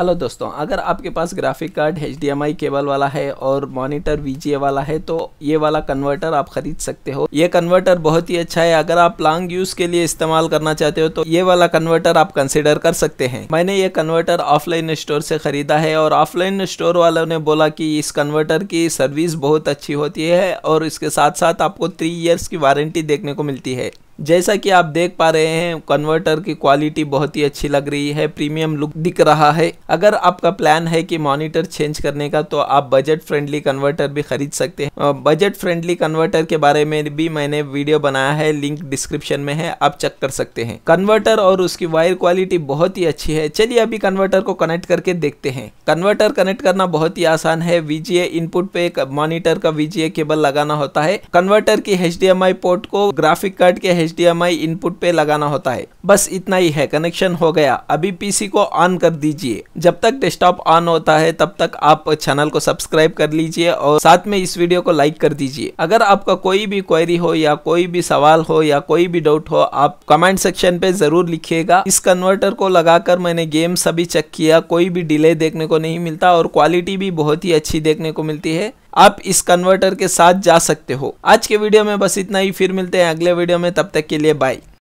hello दोस्तों अगर आपके पास ग्राफिक कार्ड एच केबल वाला है और मॉनिटर वी वाला है तो ये वाला कन्वर्टर आप खरीद सकते हो ये कन्वर्टर बहुत ही अच्छा है अगर आप लॉन्ग यूज के लिए इस्तेमाल करना चाहते हो तो ये वाला कन्वर्टर आप कंसिडर कर सकते हैं मैंने ये कन्वर्टर ऑफलाइन स्टोर से खरीदा है और ऑफलाइन स्टोर वालों ने बोला कि इस कन्वर्टर की सर्विस बहुत अच्छी होती है और इसके साथ साथ आपको थ्री ईयर्स की वारंटी देखने को मिलती है जैसा कि आप देख पा रहे हैं कन्वर्टर की क्वालिटी बहुत ही अच्छी लग रही है प्रीमियम लुक दिख रहा है अगर आपका प्लान है कि मॉनिटर चेंज करने का तो आप बजट फ्रेंडली कन्वर्टर भी खरीद सकते हैं बजट फ्रेंडली कन्वर्टर के बारे में भी मैंने वीडियो बनाया है लिंक डिस्क्रिप्शन में है आप चेक कर सकते हैं कन्वर्टर और उसकी वायर क्वालिटी बहुत ही अच्छी है चलिए अभी कन्वर्टर को कनेक्ट करके देखते हैं कन्वर्टर कनेक्ट करना बहुत ही आसान है वीजीए इनपुट पे मॉनिटर का वीजीए केबल लगाना होता है कन्वर्टर की एच पोर्ट को ग्राफिक कार्ड के एच इनपुट पे लगाना होता है बस इतना ही है कनेक्शन हो गया अभी पीसी को ऑन कर दीजिए जब तक डेस्कटॉप ऑन होता है तब तक आप चैनल को सब्सक्राइब कर लीजिए और साथ में इस वीडियो को लाइक कर दीजिए अगर आपका कोई भी क्वेरी हो या कोई भी सवाल हो या कोई भी डाउट हो आप कमेंट सेक्शन पे जरूर लिखिएगा इस कन्वर्टर को लगाकर मैंने गेम सभी चेक किया कोई भी डिले देखने को नहीं मिलता और क्वालिटी भी बहुत ही अच्छी देखने को मिलती है आप इस कन्वर्टर के साथ जा सकते हो आज के वीडियो में बस इतना ही फिर मिलते हैं अगले वीडियो में तब तक के लिए बाय